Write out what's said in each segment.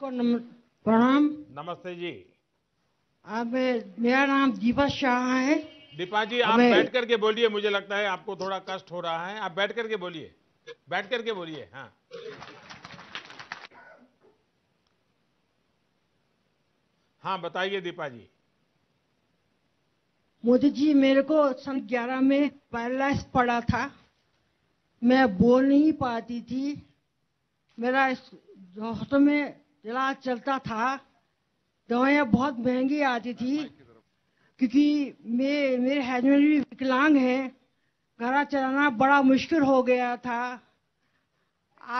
को नम, प्रणाम नमस्ते जी अब मेरा नाम दीपा शाह है दीपा जी आप बैठ करके बोलिए मुझे लगता है आपको थोड़ा कष्ट हो रहा है आप बैठ करके बोलिए बैठ करके बोलिए हाँ हाँ बताइए दीपा जी मोदी जी मेरे को सन ग्यारह में पैरलाइज पड़ा था मैं बोल नहीं पाती थी मेरा जोहत में इलाज चलता था दवाइयाँ बहुत महंगी आती थी क्योंकि मे, मेरे हस्बैंड भी विकलांग हैं घर चलाना बड़ा मुश्किल हो गया था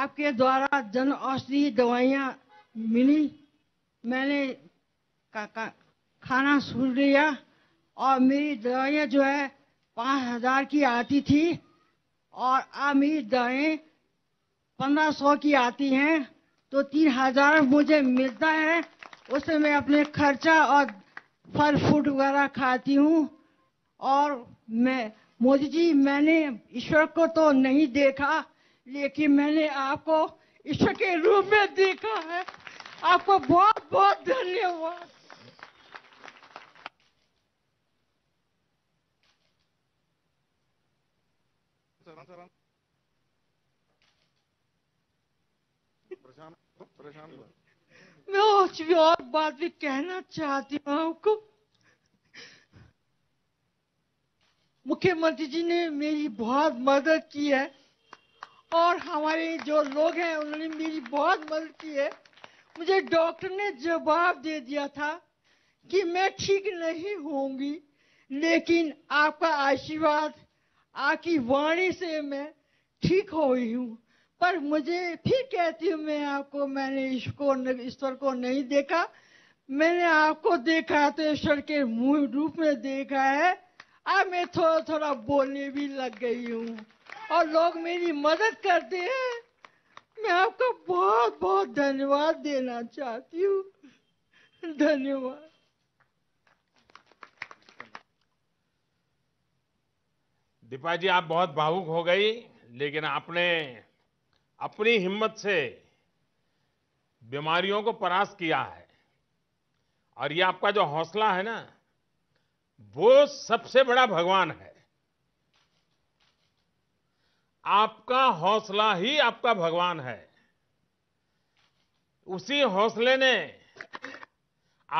आपके द्वारा जन औषधि दवाइयाँ मिली मैंने का, का, खाना सुन लिया और मेरी दवाइयाँ जो है पाँच हज़ार की आती थी और आमिर दाएं पंद्रह सौ की आती हैं तो तीन हजार मुझे मिलता है उससे मैं अपने खर्चा और फल फूड वगैरह खाती हूँ और मैं मोदी जी मैंने ईश्वर को तो नहीं देखा लेकिन मैंने आपको ईश्वर के रूप में देखा है आपको बहुत बहुत धन्यवाद मैं कुछ भी और बात भी कहना चाहती हूँ आपको मुख्यमंत्री जी ने मेरी बहुत मदद की है और हमारे जो लोग हैं उन्होंने मेरी बहुत मदद की है मुझे डॉक्टर ने जवाब दे दिया था कि मैं ठीक नहीं होंगी लेकिन आपका आशीर्वाद आपकी वाणी से मैं ठीक हो गई हूँ पर मुझे फिर कहती हूँ मैं आपको मैंने इसको ईश्वर को नहीं देखा मैंने आपको देखा तो ईश्वर के मुंह रूप में देखा है अब मैं थोड़ा थोड़ा बोलने भी लग गई हूँ और लोग मेरी मदद करते हैं मैं आपका बहुत बहुत धन्यवाद देना चाहती हूँ धन्यवाद दीपा जी आप बहुत भावुक हो गई लेकिन आपने अपनी हिम्मत से बीमारियों को परास्त किया है और ये आपका जो हौसला है ना वो सबसे बड़ा भगवान है आपका हौसला ही आपका भगवान है उसी हौसले ने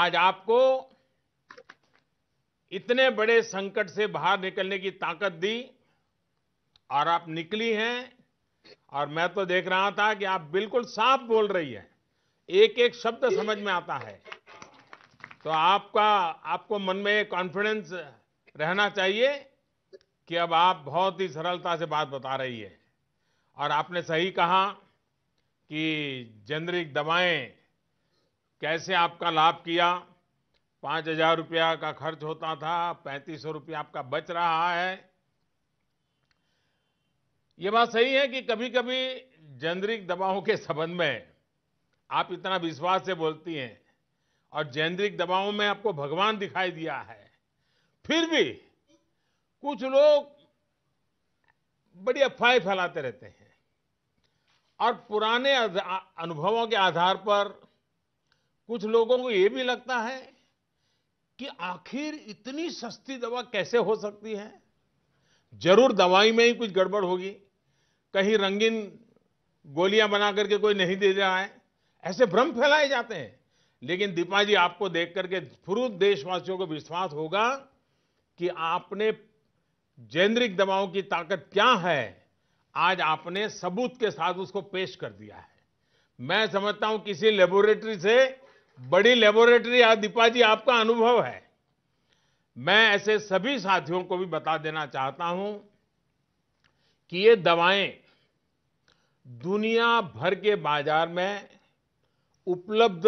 आज आपको इतने बड़े संकट से बाहर निकलने की ताकत दी और आप निकली हैं और मैं तो देख रहा था कि आप बिल्कुल साफ बोल रही हैं एक एक शब्द समझ में आता है तो आपका आपको मन में कॉन्फिडेंस रहना चाहिए कि अब आप बहुत ही सरलता से बात बता रही है और आपने सही कहा कि जेनरिक दवाएं कैसे आपका लाभ किया पाँच हजार रुपया का खर्च होता था पैंतीस सौ रुपया आपका बच रहा है ये बात सही है कि कभी कभी जेंद्रिक दवाओं के संबंध में आप इतना विश्वास से बोलती हैं और जेंद्रिक दवाओं में आपको भगवान दिखाई दिया है फिर भी कुछ लोग बड़ी अफवाहें फैलाते रहते हैं और पुराने अनुभवों के आधार पर कुछ लोगों को ये भी लगता है कि आखिर इतनी सस्ती दवा कैसे हो सकती है जरूर दवाई में ही कुछ गड़बड़ होगी कहीं रंगीन गोलियां बना करके कोई नहीं दे रहा है ऐसे भ्रम फैलाए जाते हैं लेकिन दीपा जी आपको देख करके पूर्व देशवासियों को विश्वास होगा कि आपने जेनरिक दवाओं की ताकत क्या है आज आपने सबूत के साथ उसको पेश कर दिया है मैं समझता हूं किसी लेबोरेटरी से बड़ी लेबोरेटरी दीपा जी आपका अनुभव है मैं ऐसे सभी साथियों को भी बता देना चाहता हूं कि ये दवाएं दुनिया भर के बाजार में उपलब्ध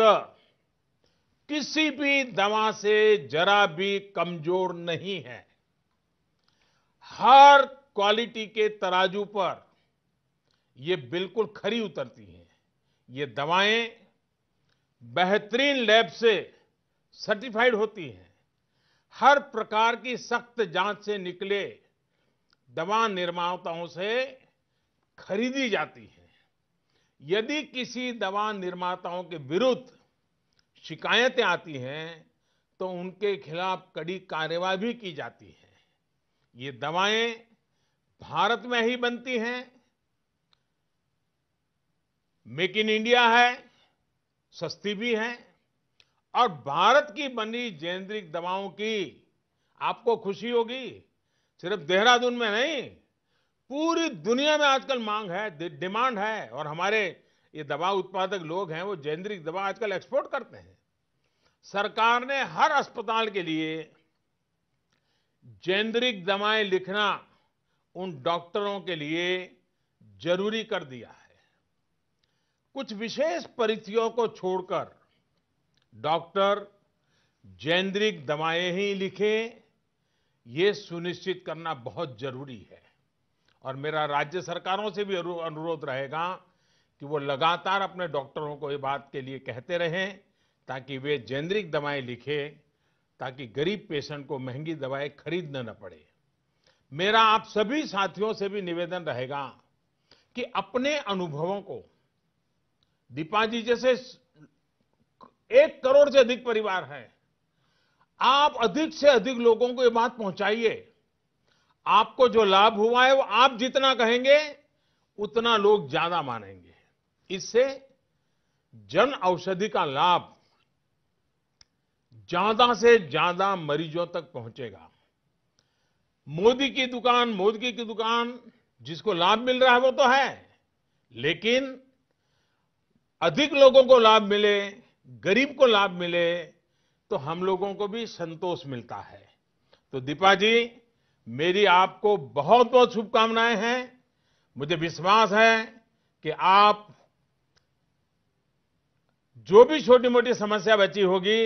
किसी भी दवा से जरा भी कमजोर नहीं है हर क्वालिटी के तराजू पर ये बिल्कुल खरी उतरती हैं ये दवाएं बेहतरीन लैब से सर्टिफाइड होती हैं हर प्रकार की सख्त जांच से निकले दवा निर्माताओं से खरीदी जाती है यदि किसी दवा निर्माताओं के विरुद्ध शिकायतें आती हैं तो उनके खिलाफ कड़ी कार्रवाई भी की जाती है ये दवाएं भारत में ही बनती हैं मेक इन इंडिया है सस्ती भी है और भारत की बनी जेनरिक दवाओं की आपको खुशी होगी सिर्फ देहरादून में नहीं पूरी दुनिया में आजकल मांग है डिमांड है और हमारे ये दवा उत्पादक लोग हैं वो जेनरिक दवा आजकल एक्सपोर्ट करते हैं सरकार ने हर अस्पताल के लिए जेनरिक दवाएं लिखना उन डॉक्टरों के लिए जरूरी कर दिया है कुछ विशेष परिस्थितियों को छोड़कर डॉक्टर जैनरिक दवाएं ही लिखें ये सुनिश्चित करना बहुत जरूरी है और मेरा राज्य सरकारों से भी अनुरोध रहेगा कि वो लगातार अपने डॉक्टरों को ये बात के लिए कहते रहें ताकि वे जेनरिक दवाएं लिखें ताकि गरीब पेशेंट को महंगी दवाएं खरीदना न पड़े मेरा आप सभी साथियों से भी निवेदन रहेगा कि अपने अनुभवों को दीपा जी जैसे एक करोड़ से अधिक परिवार हैं आप अधिक से अधिक लोगों को ये बात पहुंचाइए आपको जो लाभ हुआ है वो आप जितना कहेंगे उतना लोग ज्यादा मानेंगे इससे जन औषधि का लाभ ज्यादा से ज्यादा मरीजों तक पहुंचेगा मोदी की दुकान मोदी की दुकान जिसको लाभ मिल रहा है वो तो है लेकिन अधिक लोगों को लाभ मिले गरीब को लाभ मिले तो हम लोगों को भी संतोष मिलता है तो दीपा जी मेरी आपको बहुत बहुत शुभकामनाएं हैं मुझे विश्वास है कि आप जो भी छोटी मोटी समस्या बची होगी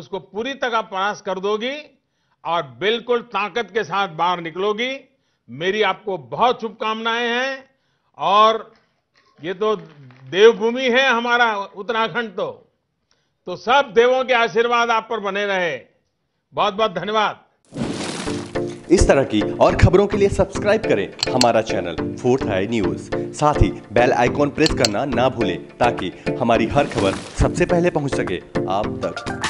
उसको पूरी तरह पास कर दोगी और बिल्कुल ताकत के साथ बाहर निकलोगी मेरी आपको बहुत शुभकामनाएं हैं और ये तो देवभूमि है हमारा उत्तराखंड तो तो सब देवों के आशीर्वाद आप पर बने रहे बहुत बहुत धन्यवाद इस तरह की और खबरों के लिए सब्सक्राइब करें हमारा चैनल फोर्थ आई न्यूज साथ ही बेल आइकॉन प्रेस करना ना भूलें ताकि हमारी हर खबर सबसे पहले पहुंच सके आप तक